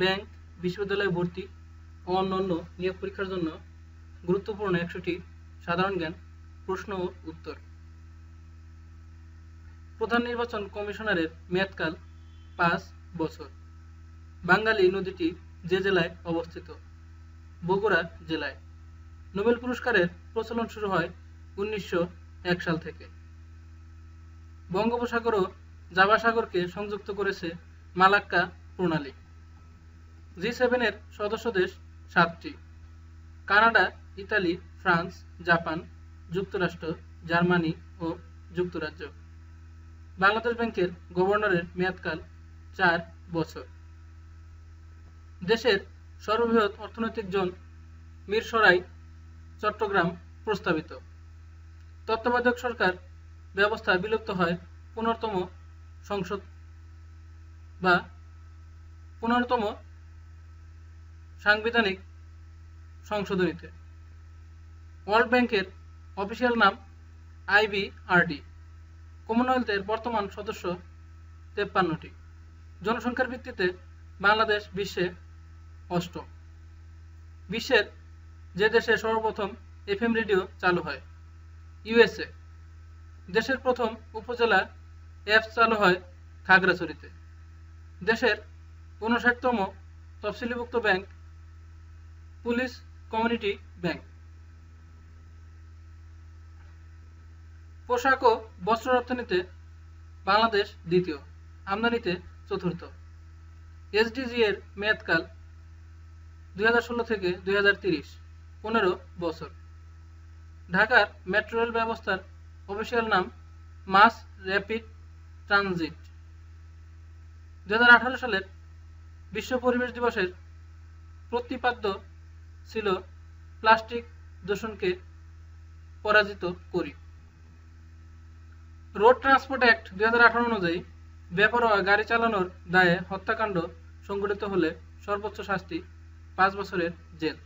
bank বিশ্ববিদ্যালয়ে ভর্তি ও অন্যান্য নিয়োগ পরীক্ষার জন্য গুরুত্বপূর্ণ একশোটি সাধারণ জ্ঞান প্রশ্ন ও উত্তর প্রধান নির্বাচন কমিশনারের মেয়াদকাল পাঁচ বছর বাঙালি নদীটি যে জেলায় অবস্থিত বগুড়া জেলায় নোবেল পুরস্কারের প্রচলন শুরু হয় উনিশশো এক সাল থেকে বঙ্গোপসাগর ও জাভাসাগরকে সংযুক্ত করেছে মালাক্কা প্রণালী জি সেভেনের সদস্য দেশ সাতটি কানাডা ইতালি ফ্রান্স জাপান যুক্তরাষ্ট্র জার্মানি ও যুক্তরাজ্য বাংলাদেশ ব্যাংকের গভর্নরের মেয়াদকাল চার বছর দেশের সর্ববৃহৎ অর্থনৈতিক জোন মিরসরাই চট্টগ্রাম প্রস্তাবিত তত্ত্বাবধায়ক সরকার ব্যবস্থা বিলুপ্ত হয় পুনরতম সংসদ বা পুনরতম সাংবিধানিক সংশোধনীতে ওয়ার্ল্ড ব্যাংকের অফিসিয়াল নাম আইবিআরডি কমনওয়েলথের বর্তমান সদস্য তেপ্পান্নটি জনসংখ্যার ভিত্তিতে বাংলাদেশ বিশ্বে অষ্টম বিশ্বের যে দেশে সর্বপ্রথম এফএম রেডিও চালু হয় ইউএসএ দেশের প্রথম উপজেলা অ্যাপস চালু হয় খাগড়াছড়িতে দেশের উনষাটতম তফসিলিভুক্ত ব্যাংক পুলিশ কমিউনিটি ব্যাংক পোশাক ও বস্ত্র রপ্তানিতে বাংলাদেশ দ্বিতীয় আমদানিতে চতুর্থ এসডিজি এর মেয়াদকাল দুই থেকে দুই হাজার পনেরো বছর ঢাকার মেট্রো রেল ব্যবস্থার অফিসিয়াল নাম মাস র্যাপিড ট্রানজিট দুই সালের বিশ্ব পরিবেশ দিবসের প্রতিপাদ্য ছিল প্লাস্টিক দূষণকে পরাজিত করি রোড ট্রান্সপোর্ট অ্যাক্ট দুই অনুযায়ী বেপরোয়া গাড়ি চালানোর দায়ে হত্যাকাণ্ড সংঘটিত হলে সর্বোচ্চ শাস্তি পাঁচ বছরের জেল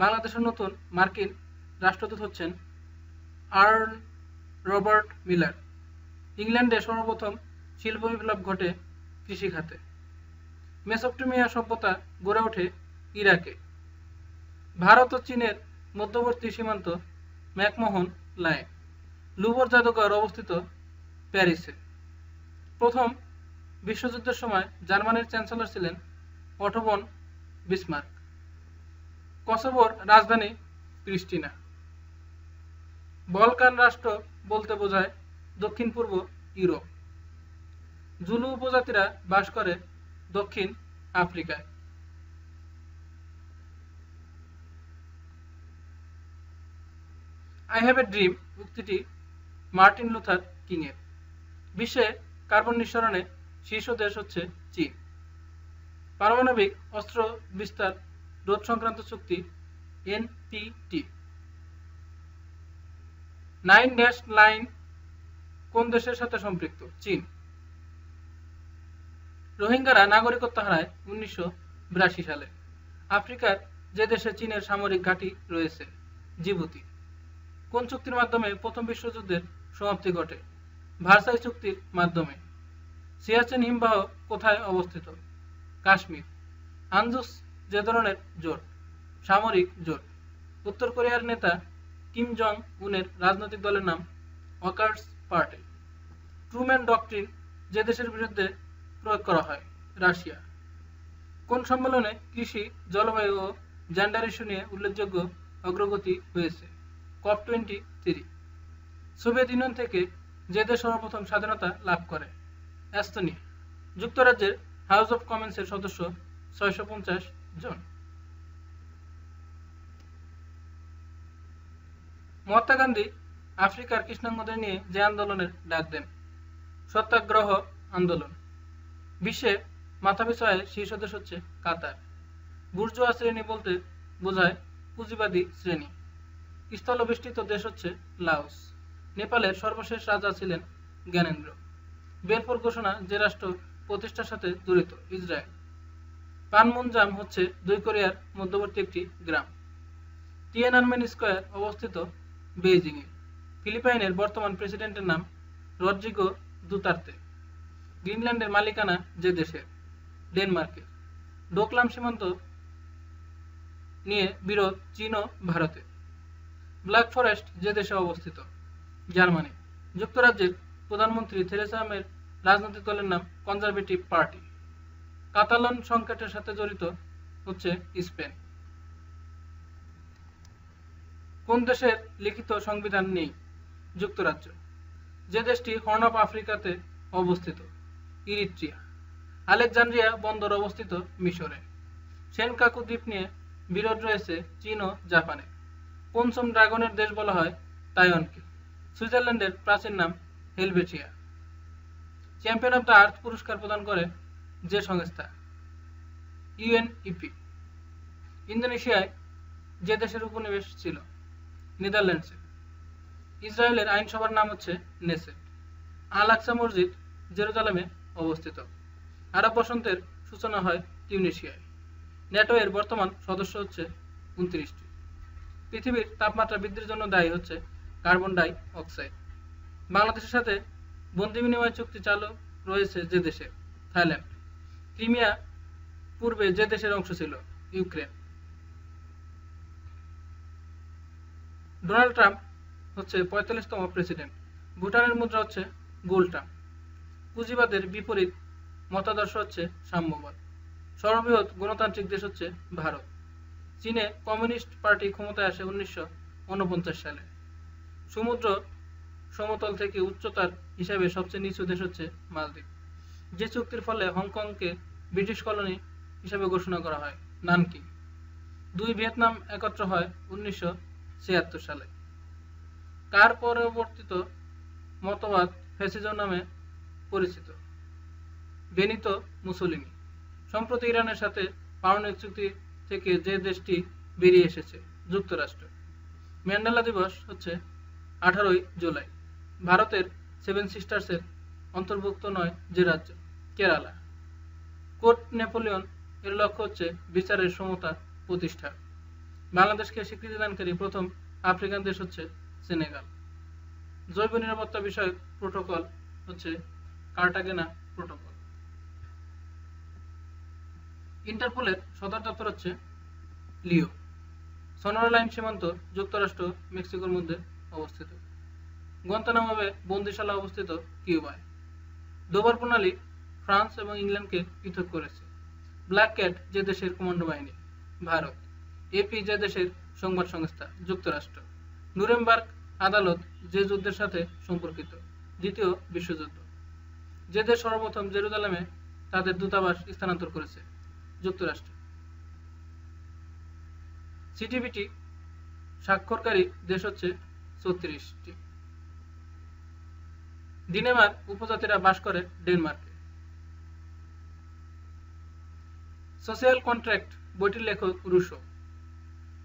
বাংলাদেশের নতুন মার্কিন রাষ্ট্রদূত হচ্ছেন আর্ন রবার্ট মিলার ইংল্যান্ডে সর্বপ্রথম শিল্প বিপ্লব ঘটে কৃষিখাতে মেসপটোমিয়া সভ্যতা গড়ে ওঠে ইরাকে ভারত ও চীনের মধ্যবর্তী সীমান্ত ম্যাকমোহন লাইন লুবর জাদুঘর অবস্থিত প্যারিসে প্রথম বিশ্বযুদ্ধের সময় জার্মানির চ্যান্সেলর ছিলেন অটোবন বিসমার্ক কসোভোর রাজধানী ক্রিস্টিনা বলকান রাষ্ট্র বলতে বোঝায় দক্ষিণ পূর্ব ইউরোপ জুলু উপজাতিরা বাস করে দক্ষিণ আফ্রিকায় আই হ্যাভ এ ড্রিম উক্তিটি মার্টিন লুথার কিংয়ের বিশ্বে কার্বন নিঃসরণে শীর্ষ দেশ হচ্ছে চীন পারমাণবিক অস্ত্র বিস্তার রোধ সংক্রান্ত চুক্তি এনপিটি নাইন ড্যাশ লাইন কোন দেশের সাথে সম্পৃক্ত চীন রোহিঙ্গারা নাগরিকত্ব হারায় উনিশশো সালে আফ্রিকার যে দেশে চীনের সামরিক ঘাঁটি রয়েছে জিবুতি কোন চুক্তির মাধ্যমে প্রথম বিশ্বযুদ্ধের সমাপ্তি ঘটে ভার্সাই চুক্তির মাধ্যমে সিয়াচেন হিমবাহ কোথায় অবস্থিত কাশ্মীর আঞ্জুস যে ধরনের জোট সামরিক জোট উত্তর কোরিয়ার নেতা কিম জং উনের রাজনৈতিক দলের নাম অকার্স পার্টি ট্রুম্যান ডকট্রিন যে দেশের বিরুদ্ধে প্রয়োগ করা হয় রাশিয়া কোন সম্মেলনে কৃষি জলবায়ু ও জেন্ডার ইস্যু নিয়ে উল্লেখযোগ্য অগ্রগতি হয়েছে COP twenty three Soviet Union থেকে যে দেশ সর্বপ্রথম স্বাধীনতা লাভ করে অ্যাস্তোনিয়া যুক্তরাজ্যের হাউস অফ এর সদস্য ছয়শো পঞ্চাশ জন মহাত্মা গান্ধী আফ্রিকার কৃষ্ণাঙ্গদের নিয়ে যে আন্দোলনের ডাক দেন সত্যাগ্রহ আন্দোলন বিশ্বে মাথা বিষয়ে শীর্ষ দেশ হচ্ছে কাতার বুর্জোয়া শ্রেণী বলতে বোঝায় পুঁজিবাদী শ্রেণী স্থলবেষ্টিত দেশ হচ্ছে লাওস নেপালের সর্বশেষ রাজা ছিলেন জ্ঞানেন্দ্র বেরপুর ঘোষণা যে রাষ্ট্র প্রতিষ্ঠার সাথে জড়িত ইসরায়েল পানমুনজাম হচ্ছে দুই কোরিয়ার মধ্যবর্তী একটি গ্রাম টিয়ানানমেন স্কোয়ার অবস্থিত বেইজিংয়ে ফিলিপাইনের বর্তমান প্রেসিডেন্টের নাম রড্রিগো দুতার্তে গ্রিনল্যান্ডের মালিকানা যে দেশের ডেনমার্কে ডোকলাম সীমান্ত নিয়ে বিরোধ চীন ও ভারতের ব্ল্যাক ফরেস্ট যে দেশে অবস্থিত জার্মানি যুক্তরাজ্যের প্রধানমন্ত্রী থেরেসা মের রাজনৈতিক দলের নাম কনজারভেটিভ পার্টি কাতালন সংকটের সাথে জড়িত হচ্ছে স্পেন কোন দেশের লিখিত সংবিধান নেই যুক্তরাজ্য যে দেশটি হর্ন অফ আফ্রিকাতে অবস্থিত ইরিত্রিয়া আলেকজান্দ্রিয়া বন্দর অবস্থিত মিশরে সেনকাকু দ্বীপ নিয়ে বিরোধ রয়েছে চীন ও জাপানের পঞ্চম ড্রাগনের দেশ বলা হয় তাইওয়ানকে সুইজারল্যান্ডের প্রাচীন নাম Helvetia champion of the Earth পুরস্কার প্রদান করে যে সংস্থা ইউএনইপি ইন্দোনেশিয়ায় যে দেশের উপনিবেশ ছিল নেদারল্যান্ডসে ইসরায়েলের আইনসভার নাম হচ্ছে নেসেট আল আকসা মসজিদ জেরুজালামে অবস্থিত আরব বসন্তের সূচনা হয় টিউনেশিয়ায় ন্যাটো এর বর্তমান সদস্য হচ্ছে উনত্রিশটি পৃথিবীর তাপমাত্রা বৃদ্ধির জন্য দায়ী হচ্ছে কার্বন ডাই অক্সাইড বাংলাদেশের সাথে বন্দি বিনিময় চুক্তি চালু রয়েছে যে দেশে থাইল্যান্ড ক্রিমিয়া পূর্বে যে দেশের অংশ ছিল ইউক্রেন ডোনাল্ড ট্রাম্প হচ্ছে পঁয়তাল্লিশতম প্রেসিডেন্ট ভুটানের মুদ্রা হচ্ছে ট্রাম্প পুঁজিবাদের বিপরীত মতাদর্শ হচ্ছে সাম্যবাদ সর্ববৃহৎ গণতান্ত্রিক দেশ হচ্ছে ভারত চীনে কমিউনিস্ট পার্টি ক্ষমতায় আসে উনিশশো সালে সমুদ্র সমতল থেকে উচ্চতার হিসাবে সবচেয়ে নিচু দেশ হচ্ছে মালদ্বীপ যে চুক্তির ফলে হংকংকে ব্রিটিশ কলোনি হিসাবে ঘোষণা করা হয় নানকিং দুই ভিয়েতনাম একত্র হয় উনিশশো সালে কার পরবর্তিত মতবাদ ফ্যাসিজম নামে পরিচিত বেনিত মুসলিনি সম্প্রতি ইরানের সাথে পারমাণবিক চুক্তি থেকে যে দেশটি বেরিয়ে এসেছে যুক্তরাষ্ট্র ম্যান্ডেলা দিবস হচ্ছে আঠারোই জুলাই ভারতের সেভেন সিস্টার্সের অন্তর্ভুক্ত নয় যে রাজ্য কেরালা কোট নেপোলিয়ন এর লক্ষ্য হচ্ছে বিচারের সমতা প্রতিষ্ঠা বাংলাদেশকে স্বীকৃতিদানকারী প্রথম আফ্রিকান দেশ হচ্ছে সেনেগাল জৈব নিরাপত্তা বিষয়ক প্রোটোকল হচ্ছে কার্টাগেনা প্রোটোকল ইন্টারপোলের সদর দপ্তর হচ্ছে লিও সনোরা লাইন সীমান্ত যুক্তরাষ্ট্র মেক্সিকোর মধ্যে অবস্থিত গন্তনাম হবে বন্দিশালা অবস্থিত কিউবায় দোবার প্রণালী ফ্রান্স এবং ইংল্যান্ডকে পৃথক করেছে ব্ল্যাক ক্যাট যে দেশের কমান্ডো বাহিনী ভারত এপি যে দেশের সংবাদ সংস্থা যুক্তরাষ্ট্র নুরেমবার্গ আদালত যে যুদ্ধের সাথে সম্পর্কিত দ্বিতীয় বিশ্বযুদ্ধ যে দেশ সর্বপ্রথম জেরুজালামে তাদের দূতাবাস স্থানান্তর করেছে যুক্তরাষ্ট্র সিটিবিটি স্বাক্ষরকারী দেশ হচ্ছে ছত্রিশটি দিনেমার উপজাতিরা বাস করে ডেনমার্কে সোশ্যাল কন্ট্রাক্ট বইটির লেখক রুশো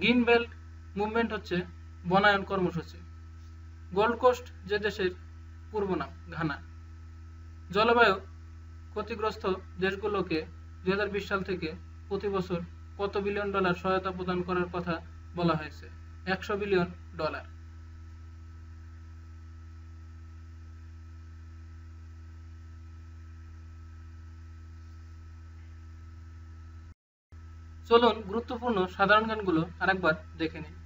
গ্রিন বেল্ট মুভমেন্ট হচ্ছে বনায়ন কর্মসূচি গোল্ড কোস্ট যে দেশের পূর্ব নাম ঘানা জলবায়ু ক্ষতিগ্রস্ত দেশগুলোকে দুই সাল থেকে প্রতি বছর কত বিলিয়ন ডলার সহায়তা প্রদান করার কথা বলা হয়েছে একশো বিলিয়ন ডলার চলুন গুরুত্বপূর্ণ সাধারণ গানগুলো আরেকবার দেখে নিন